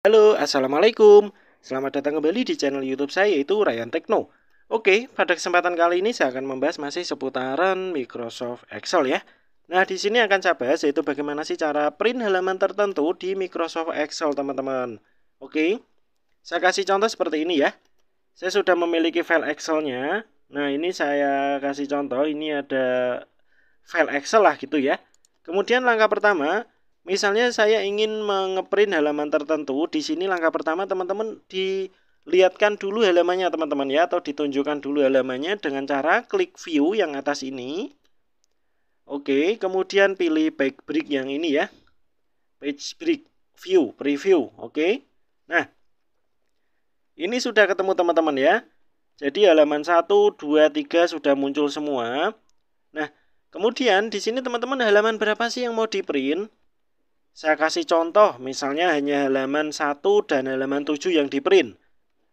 Halo, Assalamualaikum. Selamat datang kembali di channel YouTube saya yaitu Ryan Tekno. Oke, pada kesempatan kali ini saya akan membahas masih seputaran Microsoft Excel ya. Nah, di sini akan saya bahas yaitu bagaimana sih cara print halaman tertentu di Microsoft Excel, teman-teman. Oke, saya kasih contoh seperti ini ya. Saya sudah memiliki file Excel-nya. Nah, ini saya kasih contoh, ini ada file Excel lah gitu ya. Kemudian langkah pertama, Misalnya saya ingin mengeprint halaman tertentu, di sini langkah pertama teman-teman dilihatkan dulu halamannya teman-teman ya atau ditunjukkan dulu halamannya dengan cara klik view yang atas ini. Oke, kemudian pilih page break yang ini ya. Page break view, preview, oke. Nah, ini sudah ketemu teman-teman ya. Jadi halaman 1, 2, 3 sudah muncul semua. Nah, kemudian di sini teman-teman halaman berapa sih yang mau di-print? Saya kasih contoh, misalnya hanya halaman 1 dan halaman 7 yang di-print.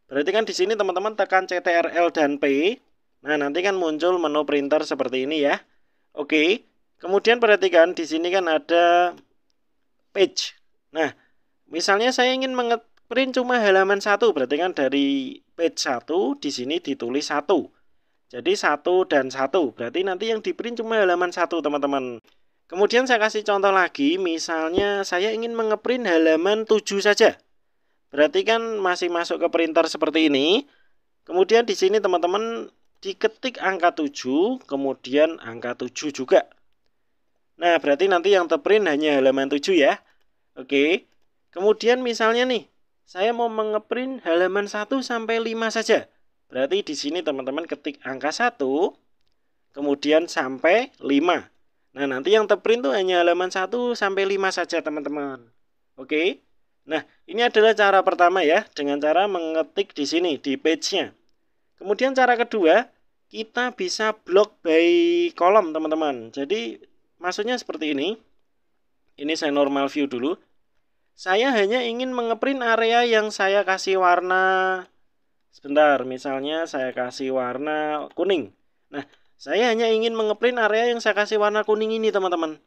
Berarti kan di sini teman-teman tekan CTRL dan P. Nah, nanti kan muncul menu printer seperti ini ya. Oke. Kemudian perhatikan di sini kan ada page. Nah, misalnya saya ingin mengeprint cuma halaman 1, berarti kan dari page 1 di sini ditulis 1. Jadi 1 dan 1, berarti nanti yang di-print cuma halaman 1, teman-teman. Kemudian saya kasih contoh lagi, misalnya saya ingin mengeprint halaman 7 saja. Berarti kan masih masuk ke printer seperti ini. Kemudian di sini teman-teman diketik angka 7, kemudian angka 7 juga. Nah, berarti nanti yang terprint hanya halaman 7 ya. Oke. Kemudian misalnya nih, saya mau mengeprint halaman 1 sampai 5 saja. Berarti di sini teman-teman ketik angka 1, kemudian sampai 5. Nah, nanti yang terprint tuh hanya halaman 1 sampai 5 saja, teman-teman. Oke. Nah, ini adalah cara pertama ya, dengan cara mengetik di sini di page-nya. Kemudian cara kedua, kita bisa block by kolom, teman-teman. Jadi, maksudnya seperti ini. Ini saya normal view dulu. Saya hanya ingin mengeprint area yang saya kasih warna sebentar, misalnya saya kasih warna kuning. Nah, saya hanya ingin mengeprint area yang saya kasih warna kuning ini teman-teman.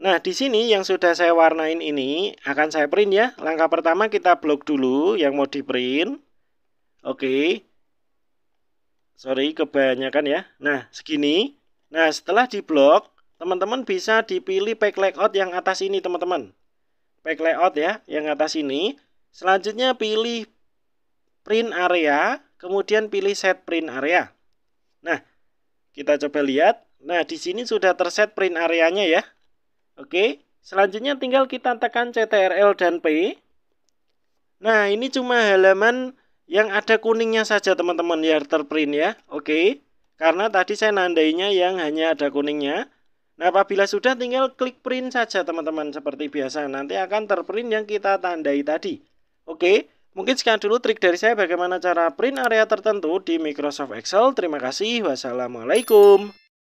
Nah, di sini yang sudah saya warnain ini akan saya print ya. Langkah pertama kita blok dulu yang mau di-print. Oke. Sorry, kebanyakan ya. Nah, segini. Nah, setelah di-blok, teman-teman bisa dipilih pack layout yang atas ini, teman-teman. Pack layout ya, yang atas ini. Selanjutnya pilih print area, kemudian pilih set print area. Nah, kita coba lihat. Nah, di sini sudah terset print areanya ya. Oke, selanjutnya tinggal kita tekan CTRL dan P. Nah, ini cuma halaman yang ada kuningnya saja teman-teman ya terprint ya. Oke, karena tadi saya nandainya yang hanya ada kuningnya. Nah, apabila sudah tinggal klik print saja teman-teman seperti biasa. Nanti akan terprint yang kita tandai tadi. Oke, Mungkin sekian dulu trik dari saya bagaimana cara print area tertentu di Microsoft Excel. Terima kasih. Wassalamualaikum.